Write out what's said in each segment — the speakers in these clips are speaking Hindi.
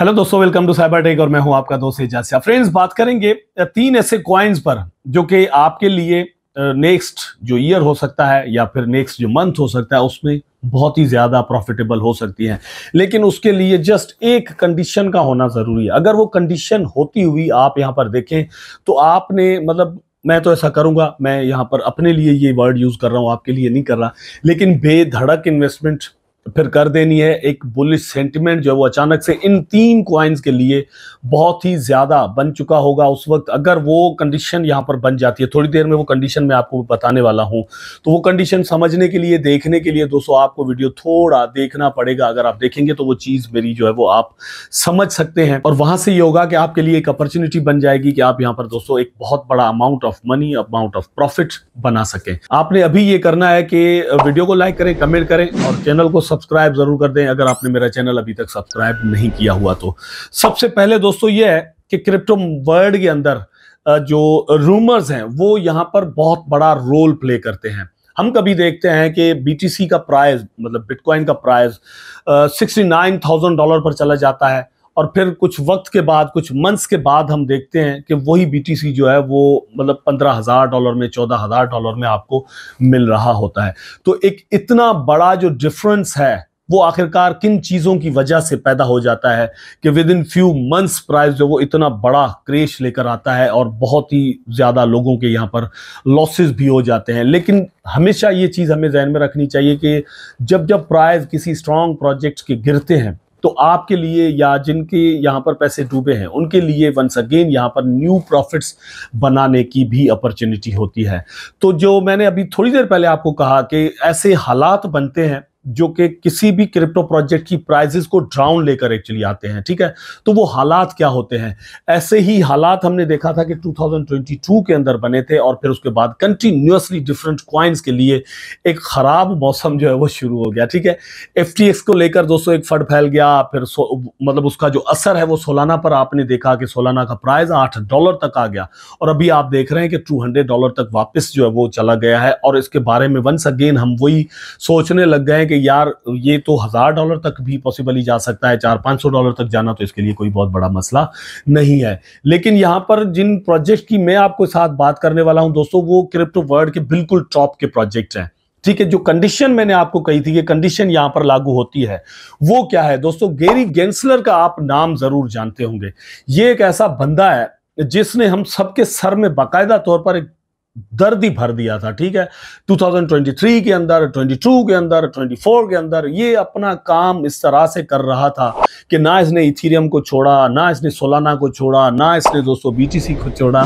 हेलो दोस्तों वेलकम टू साइबर टेक और मैं हूं आपका दोस्त एजासिया फ्रेंड्स बात करेंगे तीन ऐसे कॉइन्स पर जो कि आपके लिए नेक्स्ट जो ईयर हो सकता है या फिर नेक्स्ट जो मंथ हो सकता है उसमें बहुत ही ज़्यादा प्रॉफिटेबल हो सकती हैं लेकिन उसके लिए जस्ट एक कंडीशन का होना ज़रूरी है अगर वो कंडीशन होती हुई आप यहाँ पर देखें तो आपने मतलब मैं तो ऐसा करूंगा मैं यहाँ पर अपने लिए ये वर्ड यूज़ कर रहा हूँ आपके लिए नहीं कर रहा लेकिन बेधड़क इन्वेस्टमेंट फिर कर देनी है एक बुलिश सेंटिमेंट जो है वो अचानक से इन तीन क्वाइंस के लिए बहुत ही ज़्यादा बन चुका होगा उस वक्त अगर वो कंडीशन यहाँ पर बन जाती है थोड़ी देर में वो कंडीशन मैं आपको बताने वाला हूँ तो वो कंडीशन समझने के लिए देखने के लिए दोस्तों आपको वीडियो थोड़ा देखना पड़ेगा अगर आप देखेंगे तो वो चीज़ मेरी जो है वो आप समझ सकते हैं और वहाँ से ये होगा कि आपके लिए एक अपॉर्चुनिटी बन जाएगी कि आप यहाँ पर दोस्तों एक बहुत बड़ा amount of money amount of profit बना सकें आपने अभी ये करना है कि वीडियो को लाइक करें कमेंट करें और चैनल को सब्सक्राइब जरूर कर दें अगर आपने मेरा चैनल अभी तक सब्सक्राइब नहीं किया हुआ तो सबसे पहले दोस्तों ये है कि क्रिप्टो वर्ल्ड के अंदर जो रूमर्स हैं वो यहाँ पर बहुत बड़ा रोल प्ले करते हैं हम कभी देखते हैं कि बी का प्राइज मतलब बिटकॉइन का price sixty nine thousand dollar पर चला जाता है और फिर कुछ वक्त के बाद कुछ मंथ्स के बाद हम देखते हैं कि वही बीटीसी जो है वो मतलब पंद्रह हज़ार डॉलर में चौदह हज़ार डॉलर में आपको मिल रहा होता है तो एक इतना बड़ा जो डिफरेंस है वो आखिरकार किन चीज़ों की वजह से पैदा हो जाता है कि within few months price जो वो इतना बड़ा क्रेश लेकर आता है और बहुत ही ज़्यादा लोगों के यहाँ पर लॉसेस भी हो जाते हैं लेकिन हमेशा ये चीज़ हमें जहन में रखनी चाहिए कि जब जब प्राइस किसी स्ट्रॉन्ग प्रोजेक्ट के गिरते हैं तो आपके लिए या जिनके यहाँ पर पैसे डूबे हैं उनके लिए वंस अगेन यहाँ पर न्यू प्रॉफिट्स बनाने की भी अपॉर्चुनिटी होती है तो जो मैंने अभी थोड़ी देर पहले आपको कहा कि ऐसे हालात बनते हैं जो कि किसी भी क्रिप्टो प्रोजेक्ट की प्राइजेस को ड्राउन लेकर एक्चुअली आते हैं ठीक है तो वो हालात क्या होते हैं ऐसे ही हालात हमने देखा था कि 2022 के अंदर बने थे और फिर उसके बाद कंटिन्यूसली डिफरेंट क्वाइंस के लिए एक ख़राब मौसम जो है वो शुरू हो गया ठीक है एफ को लेकर दोस्तों एक फट फैल गया फिर मतलब उसका जो असर है वो सोलाना पर आपने देखा कि सोलाना का प्राइस आठ डॉलर तक आ गया और अभी आप देख रहे हैं कि टू डॉलर तक वापस जो है वो चला गया है और इसके बारे में वंस अगेन हम वही सोचने लग गए हैं कि यार ये तो हज़ार डॉलर तक भी पॉसिबली जा सकता है चार पांच सौ डॉलर तक जाना तो इसके लिए कोई बहुत बड़ा मसला नहीं है लेकिन यहां पर जिन प्रोजेक्ट की मैं आपको साथ बात करने वाला हूं दोस्तों वो क्रिप्टो वर्ल्ड के बिल्कुल टॉप के प्रोजेक्ट हैं ठीक है जो कंडीशन मैंने आपको कही थी ये कंडीशन यहां पर लागू होती है वो क्या है दोस्तों गेरी गेंसलर का आप नाम जरूर जानते होंगे ये एक ऐसा बंदा है जिसने हम सबके सर में बाकायदा तौर पर एक दर्द ही भर दिया था ठीक है 2023 के अंदर 22 के अंदर 24 के अंदर ये अपना काम इस तरह से कर रहा था कि ना इसने इथीरियम को छोड़ा ना इसने सोलाना को छोड़ा ना इसने दोस्तों बीटीसी को छोड़ा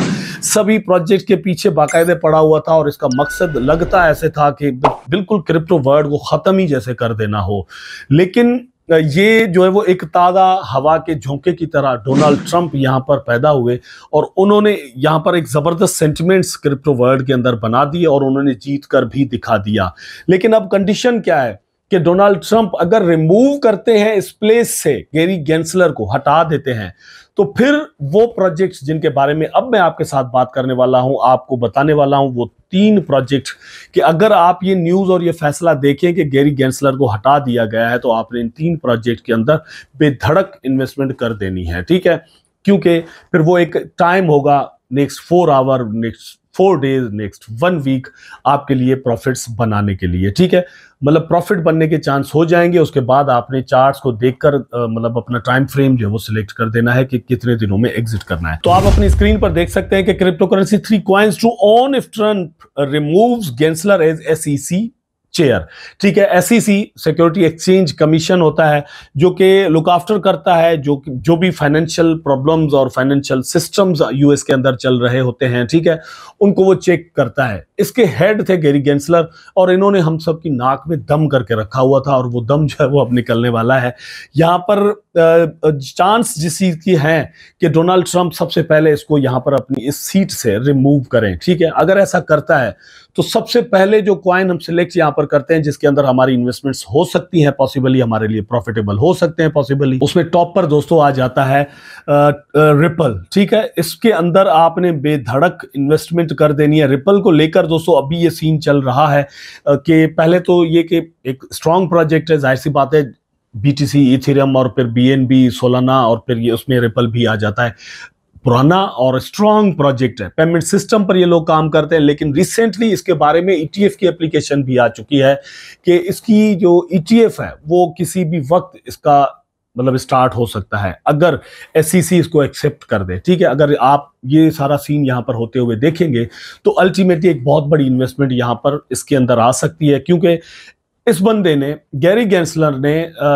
सभी प्रोजेक्ट के पीछे बाकायदे पड़ा हुआ था और इसका मकसद लगता ऐसे था कि बिल्कुल क्रिप्टो वर्ड को ख़त्म ही जैसे कर देना हो लेकिन ये जो है वो एक ताज़ा हवा के झोंके की तरह डोनाल्ड ट्रंप यहाँ पर पैदा हुए और उन्होंने यहाँ पर एक ज़बरदस्त सेंटिमेंट्स क्रिप्टो वर्ल्ड के अंदर बना दिए और उन्होंने जीत कर भी दिखा दिया लेकिन अब कंडीशन क्या है कि डोनाल्ड ट्रंप अगर रिमूव करते हैं इस प्लेस से गेरी गेंसलर को हटा देते हैं तो फिर वो प्रोजेक्ट्स जिनके बारे में अब मैं आपके साथ बात करने वाला हूं आपको बताने वाला हूं वो तीन प्रोजेक्ट कि अगर आप ये न्यूज़ और ये फैसला देखें कि गेरी गेंसलर को हटा दिया गया है तो आपने इन तीन प्रोजेक्ट के अंदर बेधड़क इन्वेस्टमेंट कर देनी है ठीक है क्योंकि फिर वो एक टाइम होगा next four hour next four days next one week आपके लिए प्रॉफिट्स बनाने के लिए ठीक है मतलब प्रॉफिट बनने के चांस हो जाएंगे उसके बाद आपने चार्ट्स को देखकर मतलब अपना टाइम फ्रेम जो है वो सिलेक्ट कर देना है कि कितने दिनों में एग्जिट करना है तो आप अपनी स्क्रीन पर देख सकते हैं कि crypto currency three coins to own if Trump remove Gensler as S chair ठीक है एस सिक्योरिटी एक्सचेंज कमीशन होता है जो कि लुक आफ्टर करता है जो जो भी फाइनेंशियल प्रॉब्लम्स और फाइनेंशियल सिस्टम्स यूएस के अंदर चल रहे होते हैं ठीक है उनको वो चेक करता है इसके हेड थे गेरी गेंसलर और इन्होंने हम सब की नाक में दम करके रखा हुआ था और वो दम जो है वो अब निकलने वाला है यहाँ पर चांस जिस चीज़ की है कि डोनाल्ड ट्रंप सबसे पहले इसको यहाँ पर अपनी इस सीट से रिमूव करें ठीक है अगर ऐसा करता है तो सबसे पहले जो क्वाइन हम सिलेक्ट यहाँ पर करते हैं जिसके अंदर हमारी इन्वेस्टमेंट्स हो सकती हैं पॉसिबली हमारे लिए प्रॉफिटेबल हो सकते हैं पॉसिबली उसमें टॉप पर दोस्तों आ जाता है रिपल ठीक है इसके अंदर आपने बेधड़क इन्वेस्टमेंट कर देनी है रिपल को लेकर दोस्तों अभी ये सीन चल रहा है कि पहले तो ये कि एक स्ट्रांग प्रोजेक्ट है जाहिर सी बात है बी टी सी इथेरियम और फिर बी एन बी सोलाना और फिर ये उसमें रिपल भी आ जाता है पुराना और स्ट्रांग प्रोजेक्ट है पेमेंट सिस्टम पर ये लोग काम करते हैं लेकिन रिसेंटली इसके बारे में ईटीएफ e की एप्लीकेशन भी आ चुकी है कि इसकी जो ईटीएफ e है वो किसी भी वक्त इसका मतलब स्टार्ट हो सकता है अगर एस e इसको एक्सेप्ट कर दे ठीक है अगर आप ये सारा सीन यहाँ पर होते हुए देखेंगे तो अल्टीमेटली एक बहुत बड़ी इन्वेस्टमेंट यहाँ पर इसके अंदर आ सकती है क्योंकि इस बंदे ने गैरी गैंसलर ने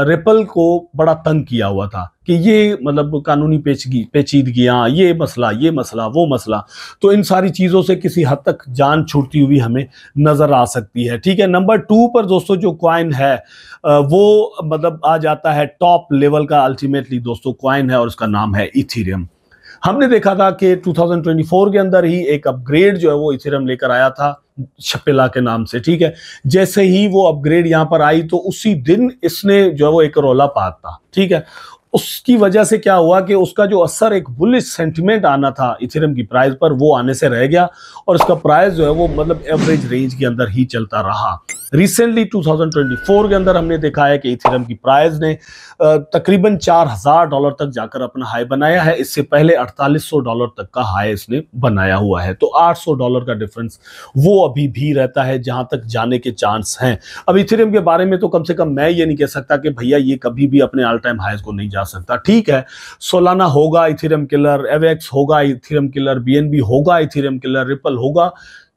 रेपल को बड़ा तंग किया हुआ था कि ये मतलब कानूनी पेचगी पेचीदगियाँ ये मसला ये मसला वो मसला तो इन सारी चीज़ों से किसी हद तक जान छूटती हुई हमें नज़र आ सकती है ठीक है नंबर टू पर दोस्तों जो क्वाइन है वो मतलब आ जाता है टॉप लेवल का अल्टीमेटली दोस्तों क्वाइन है और उसका नाम है इथीरियम हमने देखा था कि 2024 के अंदर ही एक अपग्रेड जो है वो इथेरियम लेकर आया था छपेला के नाम से ठीक है जैसे ही वो अपग्रेड यहाँ पर आई तो उसी दिन इसने जो है वो एक रोला पाता ठीक है उसकी वजह से क्या हुआ कि उसका जो असर एक बुलिश सेंटिमेंट आना था इथेरियम की प्राइस पर वो आने से रह गया और इसका प्राइस जो है वो मतलब एवरेज रेंज के अंदर ही चलता रहा रिसेंटली 2024 के अंदर हमने देखा है कि इथेरियम की प्राइस ने तकरीबन 4000 डॉलर तक जाकर अपना हाई बनाया है इससे पहले 4800 डॉलर तक का हाई इसने बनाया हुआ है तो 800 डॉलर का डिफरेंस वो अभी भी रहता है जहां तक जाने के चांस हैं अब इथेरियम के बारे में तो कम से कम मैं ये नहीं कह सकता कि भैया ये कभी भी अपने ऑल टाइम हाइज को नहीं जा सकता ठीक है सोलाना होगा इथेरियम किलर एवेक्स होगा इथेरियम किलर बी होगा इथेरियम किलर रिपल होगा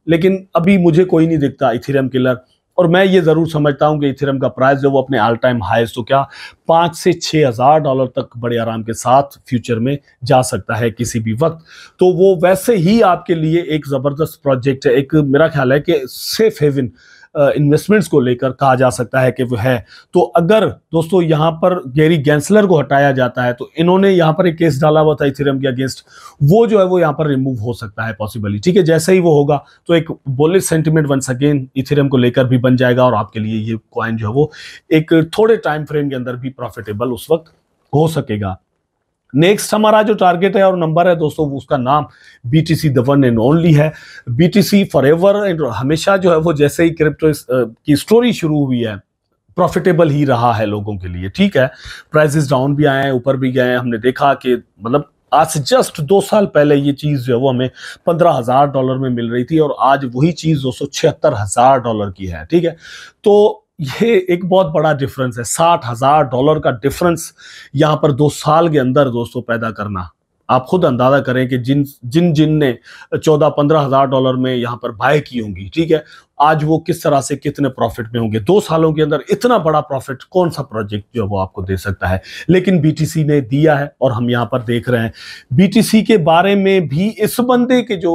लेकिन अभी मुझे कोई नहीं दिखता इथेरियम किलर और मैं ये ज़रूर समझता हूँ कि इथेरियम का प्राइस जो वो अपने ऑल टाइम हाइस तो क्या पाँच से छः हज़ार डॉलर तक बड़े आराम के साथ फ्यूचर में जा सकता है किसी भी वक्त तो वो वैसे ही आपके लिए एक ज़बरदस्त प्रोजेक्ट है एक मेरा ख्याल है कि सेफ हेविन इन्वेस्टमेंट्स को लेकर कहा जा सकता है कि वो है तो अगर दोस्तों यहां पर गैरी गैंसलर को हटाया जाता है तो इन्होंने यहां पर एक केस डाला हुआ था इथेरियम के अगेंस्ट वो जो है वो यहां पर रिमूव हो सकता है पॉसिबली ठीक है जैसे ही वो होगा तो एक बोले सेंटिमेंट वंस अगेन इथेरियम को लेकर भी बन जाएगा और आपके लिए ये कॉइन जो है वो एक थोड़े टाइम फ्रेम के अंदर भी प्रॉफिटेबल उस वक्त हो सकेगा नेक्स्ट हमारा जो टारगेट है और नंबर है दोस्तों उसका नाम B T C the one and only है B T C forever and हमेशा जो है वो जैसे ही क्रिप्टो की स्टोरी शुरू हुई है प्रॉफिटेबल ही रहा है लोगों के लिए ठीक है प्राइजेस डाउन भी आए हैं ऊपर भी गए हैं हमने देखा कि मतलब आज से जस्ट दो साल पहले ये चीज़ जो है वो हमें पंद्रह हज़ार डॉलर में मिल रही थी और आज वही चीज़ दो सौ छिहत्तर हज़ार डॉलर की है ठीक है तो ये एक बहुत बड़ा डिफरेंस है साठ हजार डॉलर का डिफरेंस यहाँ पर दो साल के अंदर दोस्तों पैदा करना आप खुद अंदाजा करें कि जिन जिन जिन ने चौदह पंद्रह हजार डॉलर में यहाँ पर बाय की होंगी ठीक है आज वो किस तरह से कितने प्रॉफिट में होंगे दो सालों के अंदर इतना बड़ा प्रॉफिट कौन सा प्रोजेक्ट जो है वो आपको दे सकता है लेकिन बीटीसी ने दिया है और हम यहाँ पर देख रहे हैं बीटीसी के बारे में भी इस बंदे के जो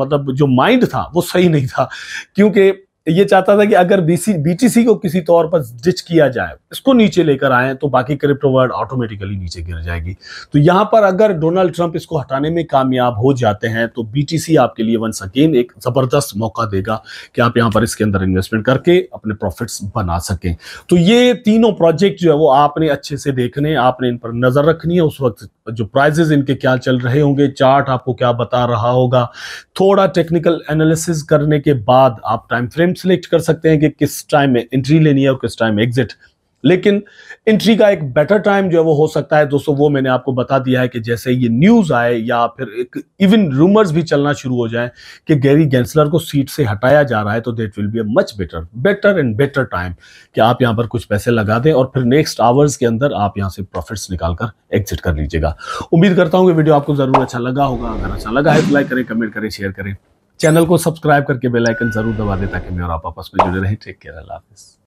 मतलब जो माइंड था वो सही नहीं था क्योंकि ये चाहता था कि अगर बीसी बीटीसी को किसी तौर पर डिच किया जाए इसको नीचे लेकर आए तो बाकी क्रिप्टो वर्ड ऑटोमेटिकली नीचे गिर जाएगी तो यहां पर अगर डोनाल्ड ट्रंप इसको हटाने में कामयाब हो जाते हैं तो बीटीसी आपके लिए वन सकेन एक ज़बरदस्त मौका देगा कि आप यहां पर इसके अंदर इन्वेस्टमेंट करके अपने प्रॉफिट बना सकें तो ये तीनों प्रोजेक्ट जो है वो आपने अच्छे से देखने आपने इन पर नज़र रखनी है उस वक्त जो प्राइजेज इनके क्या चल रहे होंगे चार्ट आपको क्या बता रहा होगा थोड़ा टेक्निकल एनालिसिस करने के बाद आप टाइम फ्रेम सिलेक्ट कर सकते हैं कि किस टाइम में एंट्री लेनी है और किस टाइम एग्जिट लेकिन एंट्री का एक बेटर टाइम जो है वो हो सकता है दोस्तों वो मैंने आपको बता दिया है कि जैसे ये न्यूज़ आए या फिर एक इवन रूमर्स भी चलना शुरू हो जाए कि गैरी गैंसलर को सीट से हटाया जा रहा है तो that will be a much better better and better time कि आप यहाँ पर कुछ पैसे लगा दें और फिर नेक्स्ट आवर्स के अंदर आप यहाँ से प्रॉफिट निकाल कर एग्जिट कर लीजिएगा उम्मीद करता हूँ कि वीडियो आपको ज़रूर अच्छा लगा होगा अगर अच्छा लगा है तो लाइक करें कमेंट करें शेयर करें चैनल को सब्सक्राइब करके बेलाइकन जरूर दबा दें ताकि मैं और आप आपस में जुड़े रहें टेक केयर अल्लाह हाफिज़